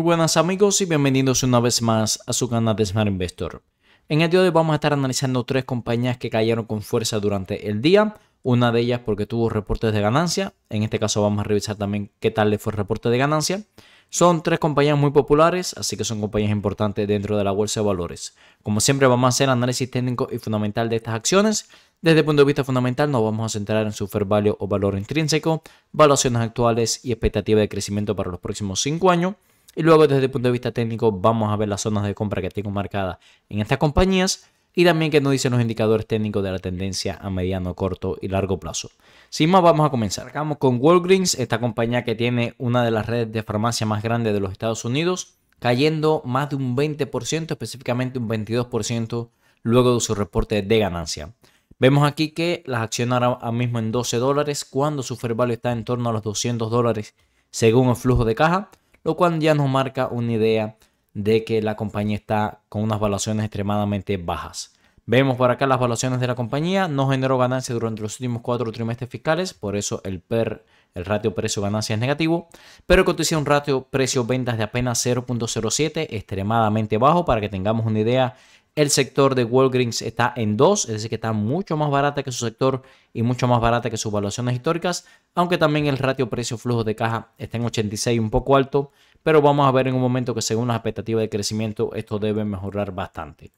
Muy buenas amigos y bienvenidos una vez más a su canal de Smart Investor. En el día de hoy vamos a estar analizando tres compañías que cayeron con fuerza durante el día. Una de ellas porque tuvo reportes de ganancia. En este caso vamos a revisar también qué tal le fue el reporte de ganancia. Son tres compañías muy populares, así que son compañías importantes dentro de la bolsa de valores. Como siempre vamos a hacer análisis técnico y fundamental de estas acciones. Desde el punto de vista fundamental nos vamos a centrar en su fair value o valor intrínseco, valuaciones actuales y expectativa de crecimiento para los próximos 5 años. Y luego desde el punto de vista técnico vamos a ver las zonas de compra que tengo marcadas en estas compañías y también que nos dicen los indicadores técnicos de la tendencia a mediano, corto y largo plazo. Sin más, vamos a comenzar. Vamos con Walgreens, esta compañía que tiene una de las redes de farmacia más grandes de los Estados Unidos, cayendo más de un 20%, específicamente un 22% luego de su reporte de ganancia. Vemos aquí que las acciones ahora mismo en 12 dólares, cuando su fair value está en torno a los 200 dólares según el flujo de caja lo cual ya nos marca una idea de que la compañía está con unas valuaciones extremadamente bajas. Vemos por acá las valuaciones de la compañía, no generó ganancias durante los últimos cuatro trimestres fiscales, por eso el PER, el ratio precio-ganancia es negativo, pero cotiza un ratio precio-ventas de apenas 0.07, extremadamente bajo, para que tengamos una idea, el sector de Walgreens está en 2, es decir, que está mucho más barata que su sector y mucho más barata que sus valuaciones históricas, aunque también el ratio precio-flujo de caja está en 86, un poco alto, pero vamos a ver en un momento que según las expectativas de crecimiento esto debe mejorar bastante.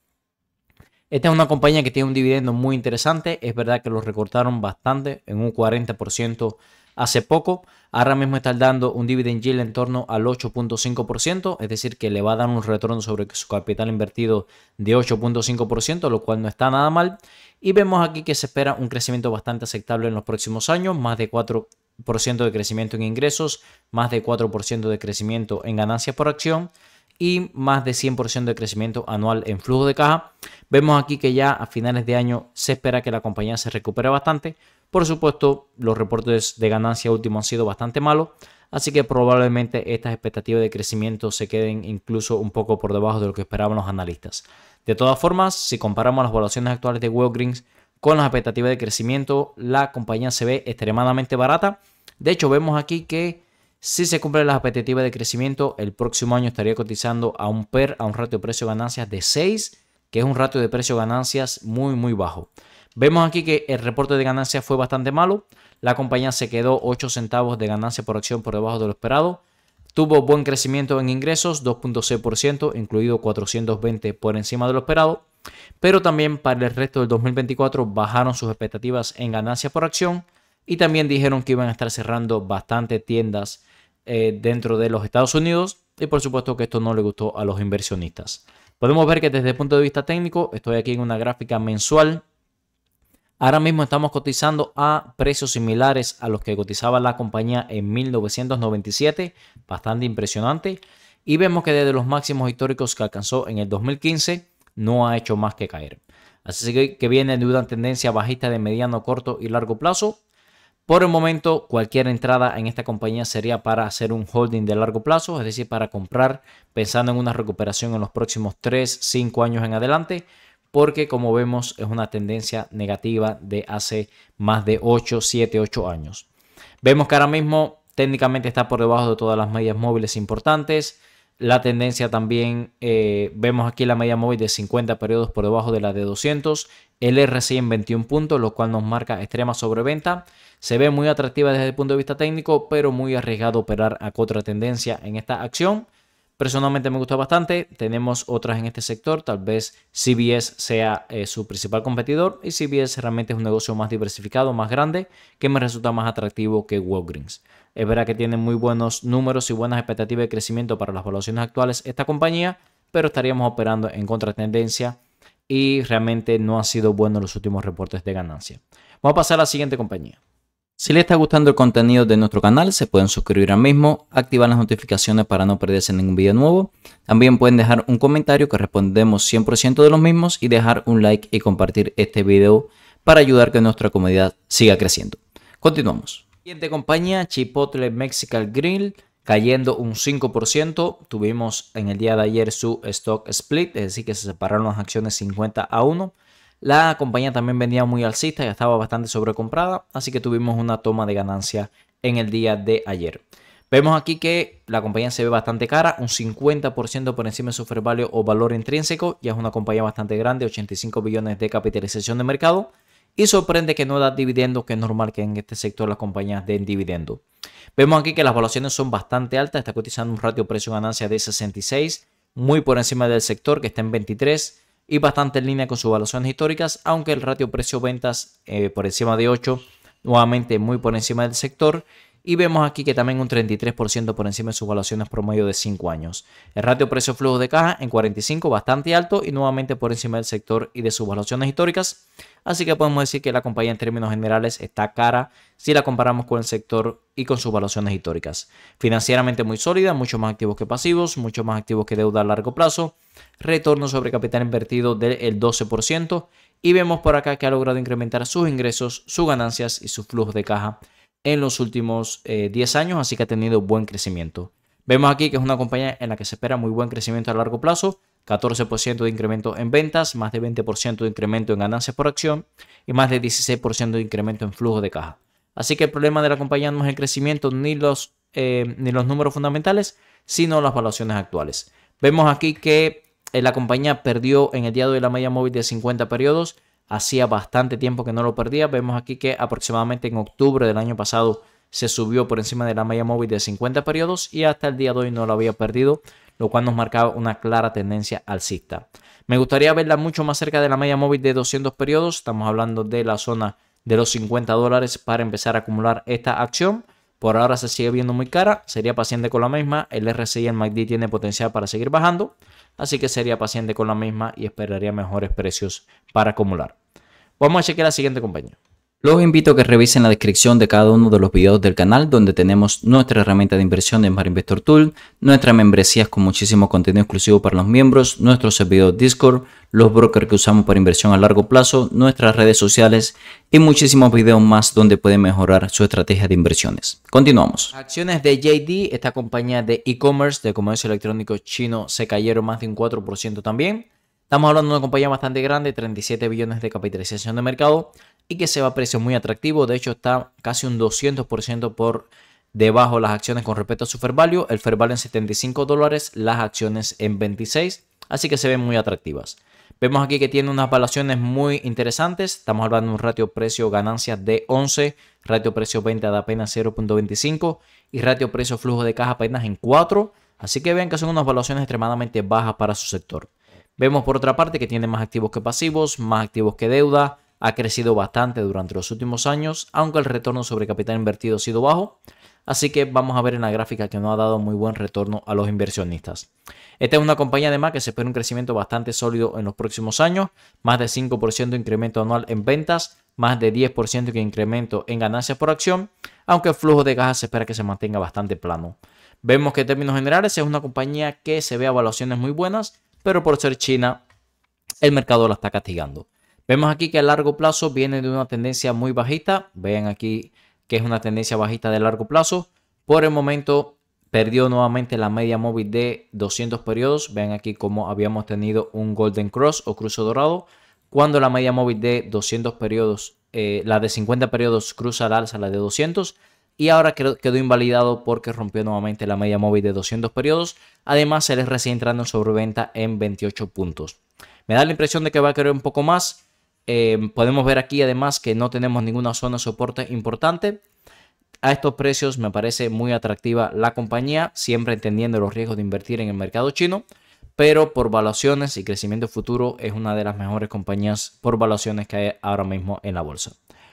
Esta es una compañía que tiene un dividendo muy interesante, es verdad que lo recortaron bastante en un 40% hace poco. Ahora mismo está dando un dividend yield en torno al 8.5%, es decir, que le va a dar un retorno sobre su capital invertido de 8.5%, lo cual no está nada mal. Y vemos aquí que se espera un crecimiento bastante aceptable en los próximos años, más de 4 de crecimiento en ingresos, más de 4% de crecimiento en ganancias por acción y más de 100% de crecimiento anual en flujo de caja. Vemos aquí que ya a finales de año se espera que la compañía se recupere bastante, por supuesto, los reportes de ganancia últimos han sido bastante malos, así que probablemente estas expectativas de crecimiento se queden incluso un poco por debajo de lo que esperaban los analistas. De todas formas, si comparamos las valoraciones actuales de Walgreens con las expectativas de crecimiento, la compañía se ve extremadamente barata. De hecho, vemos aquí que si se cumplen las expectativas de crecimiento, el próximo año estaría cotizando a un PER, a un ratio de precio ganancias de 6, que es un ratio de precio ganancias muy, muy bajo. Vemos aquí que el reporte de ganancia fue bastante malo. La compañía se quedó 8 centavos de ganancia por acción por debajo de lo esperado. Tuvo buen crecimiento en ingresos, 2.6%, incluido 420 por encima de lo esperado. Pero también para el resto del 2024 bajaron sus expectativas en ganancias por acción y también dijeron que iban a estar cerrando bastantes tiendas eh, dentro de los Estados Unidos y por supuesto que esto no le gustó a los inversionistas. Podemos ver que desde el punto de vista técnico, estoy aquí en una gráfica mensual Ahora mismo estamos cotizando a precios similares a los que cotizaba la compañía en 1997, bastante impresionante. Y vemos que desde los máximos históricos que alcanzó en el 2015 no ha hecho más que caer. Así que viene de una tendencia bajista de mediano, corto y largo plazo. Por el momento, cualquier entrada en esta compañía sería para hacer un holding de largo plazo, es decir, para comprar pensando en una recuperación en los próximos 3, 5 años en adelante porque como vemos es una tendencia negativa de hace más de 8, 7, 8 años. Vemos que ahora mismo técnicamente está por debajo de todas las medias móviles importantes. La tendencia también, eh, vemos aquí la media móvil de 50 periodos por debajo de la de 200. El RSI en 21 puntos, lo cual nos marca extrema sobreventa. Se ve muy atractiva desde el punto de vista técnico, pero muy arriesgado operar a otra tendencia en esta acción. Personalmente me gusta bastante, tenemos otras en este sector, tal vez CBS sea eh, su principal competidor y CBS realmente es un negocio más diversificado, más grande, que me resulta más atractivo que Walgreens. Es verdad que tiene muy buenos números y buenas expectativas de crecimiento para las valuaciones actuales esta compañía, pero estaríamos operando en contratendencia y realmente no han sido buenos los últimos reportes de ganancia. Vamos a pasar a la siguiente compañía. Si les está gustando el contenido de nuestro canal, se pueden suscribir al mismo, activar las notificaciones para no perderse ningún video nuevo. También pueden dejar un comentario que respondemos 100% de los mismos y dejar un like y compartir este video para ayudar que nuestra comunidad siga creciendo. Continuamos. Siguiente compañía, Chipotle Mexican Grill, cayendo un 5%. Tuvimos en el día de ayer su stock split, es decir, que se separaron las acciones 50 a 1. La compañía también venía muy alcista, ya estaba bastante sobrecomprada, así que tuvimos una toma de ganancia en el día de ayer. Vemos aquí que la compañía se ve bastante cara, un 50% por encima de su fair value o valor intrínseco, ya es una compañía bastante grande, 85 billones de capitalización de mercado, y sorprende que no da dividendos, que es normal que en este sector las compañías den dividendos. Vemos aquí que las valuaciones son bastante altas, está cotizando un ratio precio-ganancia de 66, muy por encima del sector que está en 23, y bastante en línea con sus evaluaciones históricas, aunque el ratio precio-ventas eh, por encima de 8, nuevamente muy por encima del sector y vemos aquí que también un 33% por encima de sus valuaciones promedio de 5 años. El ratio precio-flujo de caja en 45, bastante alto y nuevamente por encima del sector y de sus valuaciones históricas. Así que podemos decir que la compañía en términos generales está cara si la comparamos con el sector y con sus valuaciones históricas. Financieramente muy sólida, mucho más activos que pasivos, mucho más activos que deuda a largo plazo. Retorno sobre capital invertido del 12%. Y vemos por acá que ha logrado incrementar sus ingresos, sus ganancias y su flujos de caja en los últimos 10 eh, años, así que ha tenido buen crecimiento. Vemos aquí que es una compañía en la que se espera muy buen crecimiento a largo plazo, 14% de incremento en ventas, más de 20% de incremento en ganancias por acción y más de 16% de incremento en flujo de caja. Así que el problema de la compañía no es el crecimiento ni los, eh, los números fundamentales, sino las valuaciones actuales. Vemos aquí que eh, la compañía perdió en el día de la media móvil de 50 periodos, hacía bastante tiempo que no lo perdía. Vemos aquí que aproximadamente en octubre del año pasado se subió por encima de la media móvil de 50 periodos y hasta el día de hoy no lo había perdido, lo cual nos marcaba una clara tendencia alcista. Me gustaría verla mucho más cerca de la media móvil de 200 periodos, estamos hablando de la zona de los 50 dólares para empezar a acumular esta acción. Por ahora se sigue viendo muy cara, sería paciente con la misma. El RSI y el MACD tiene potencial para seguir bajando, así que sería paciente con la misma y esperaría mejores precios para acumular. Vamos a chequear la siguiente compañía. Los invito a que revisen la descripción de cada uno de los videos del canal donde tenemos nuestra herramienta de inversión de Smart Investor Tool, nuestras membresías con muchísimo contenido exclusivo para los miembros, nuestro servidor Discord, los brokers que usamos para inversión a largo plazo, nuestras redes sociales y muchísimos videos más donde pueden mejorar su estrategia de inversiones. Continuamos. Acciones de JD, esta compañía de e-commerce de comercio electrónico chino, se cayeron más de un 4% también. Estamos hablando de una compañía bastante grande, 37 billones de capitalización de mercado y que se va a precio muy atractivo. De hecho, está casi un 200% por debajo las acciones con respecto a su fair value. El fair value en 75 dólares, las acciones en 26. Así que se ven muy atractivas. Vemos aquí que tiene unas valuaciones muy interesantes. Estamos hablando de un ratio precio ganancias de 11, ratio precio venta de apenas 0.25 y ratio precio flujo de caja apenas en 4. Así que vean que son unas valuaciones extremadamente bajas para su sector. Vemos por otra parte que tiene más activos que pasivos, más activos que deuda, ha crecido bastante durante los últimos años, aunque el retorno sobre capital invertido ha sido bajo, así que vamos a ver en la gráfica que no ha dado muy buen retorno a los inversionistas. Esta es una compañía además que se espera un crecimiento bastante sólido en los próximos años, más de 5% de incremento anual en ventas, más de 10% de incremento en ganancias por acción, aunque el flujo de caja se espera que se mantenga bastante plano. Vemos que en términos generales es una compañía que se ve a evaluaciones muy buenas, pero por ser China, el mercado la está castigando. Vemos aquí que a largo plazo viene de una tendencia muy bajista. Vean aquí que es una tendencia bajista de largo plazo. Por el momento perdió nuevamente la media móvil de 200 periodos. Vean aquí como habíamos tenido un Golden Cross o cruce dorado. Cuando la media móvil de 200 periodos, eh, la de 50 periodos cruza al alza la de 200. Y ahora quedó invalidado porque rompió nuevamente la media móvil de 200 periodos. Además, se les recién entrando en sobreventa en 28 puntos. Me da la impresión de que va a querer un poco más Em, podemos ver aquí además que no tenemos ninguna zona de soporte importante. A estos precios me parece muy atractiva la compañía, siempre entendiendo los riesgos de invertir en el mercado chino, pero por valuaciones y crecimiento futuro es una de las mejores compañías por valuaciones que hay ahora mismo en la bolsa.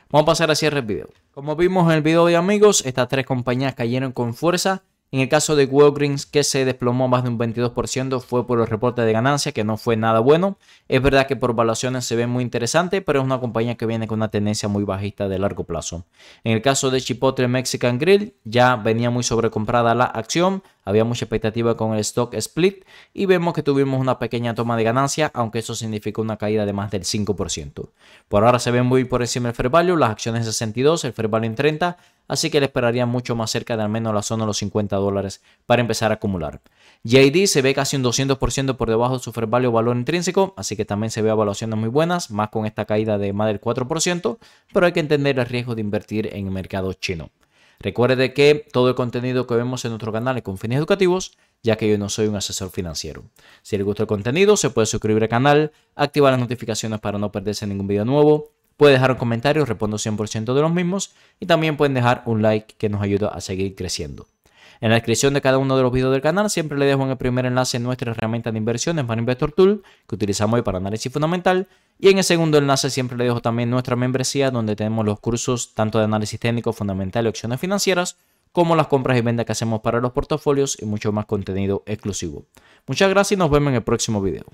Vamos a pasar a cierre el video. Como vimos en el video de amigos, estas tres compañías cayeron con fuerza en el caso de Walgreens, que se desplomó más de un 22%, fue por el reporte de ganancia, que no fue nada bueno. Es verdad que por valuaciones se ve muy interesante, pero es una compañía que viene con una tendencia muy bajista de largo plazo. En el caso de Chipotle Mexican Grill, ya venía muy sobrecomprada la acción, había mucha expectativa con el stock split y vemos que tuvimos una pequeña toma de ganancia, aunque eso significó una caída de más del 5%. Por ahora se ven muy por encima el fair value, las acciones en 62, el fair value en 30, así que le esperaría mucho más cerca de al menos la zona de los 50 dólares para empezar a acumular. JD se ve casi un 200% por debajo de su fair value o valor intrínseco, así que también se ve evaluaciones muy buenas, más con esta caída de más del 4%, pero hay que entender el riesgo de invertir en el mercado chino. Recuerde que todo el contenido que vemos en nuestro canal es con fines educativos, ya que yo no soy un asesor financiero. Si le gustó el contenido, se puede suscribir al canal, activar las notificaciones para no perderse ningún video nuevo pueden dejar un comentario, respondo 100% de los mismos y también pueden dejar un like que nos ayuda a seguir creciendo. En la descripción de cada uno de los videos del canal siempre les dejo en el primer enlace nuestra herramienta de inversiones para Investor Tool que utilizamos hoy para análisis fundamental y en el segundo enlace siempre les dejo también nuestra membresía donde tenemos los cursos tanto de análisis técnico fundamental y opciones financieras como las compras y ventas que hacemos para los portafolios y mucho más contenido exclusivo. Muchas gracias y nos vemos en el próximo video.